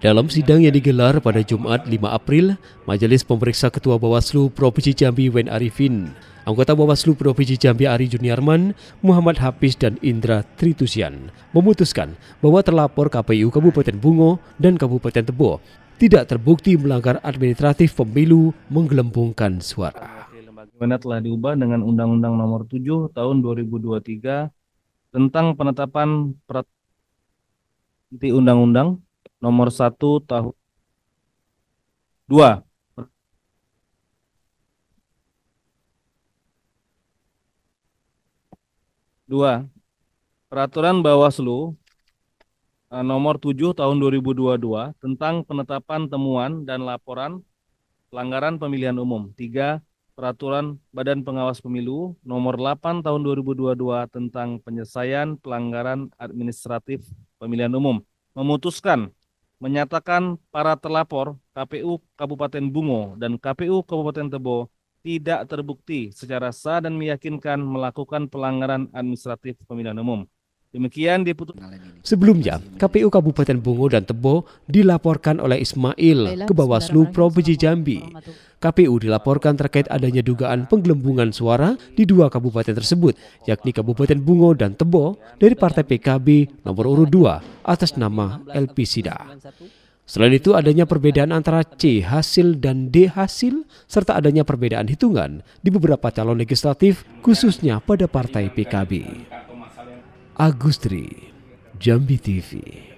Dalam sidang yang digelar pada Jumat 5 April, Majelis Pemeriksa Ketua Bawaslu Provinsi Jambi Wen Arifin, anggota Bawaslu Provinsi Jambi Ari Juniarman, Muhammad Hafiz dan Indra Tritusian memutuskan bahwa terlapor KPU Kabupaten Bungo dan Kabupaten Tebo tidak terbukti melanggar administratif pemilu menggelembungkan suara. Bagaimana telah diubah dengan Undang-Undang Nomor 7 Tahun 2023 tentang penetapan peraturan undang-undang nomor satu tahun dua 2 Peraturan Bawaslu eh, nomor tujuh tahun 2022 tentang penetapan temuan dan laporan pelanggaran pemilihan umum. tiga Peraturan Badan Pengawas Pemilu nomor 8 tahun 2022 tentang penyelesaian pelanggaran administratif pemilihan umum memutuskan menyatakan para terlapor KPU Kabupaten Bungo dan KPU Kabupaten Tebo tidak terbukti secara sah dan meyakinkan melakukan pelanggaran administratif pemilihan umum. Demikian diputus. Sebelumnya, KPU Kabupaten Bungo dan Tebo dilaporkan oleh Ismail ke Bawaslu Provinsi Jambi. KPU dilaporkan terkait adanya dugaan penggelembungan suara di dua kabupaten tersebut, yakni Kabupaten Bungo dan Tebo dari Partai PKB nomor urut 2 atas nama LP Sida. Selain itu adanya perbedaan antara C hasil dan D hasil serta adanya perbedaan hitungan di beberapa calon legislatif khususnya pada partai PKB. Agustri, Jambi TV.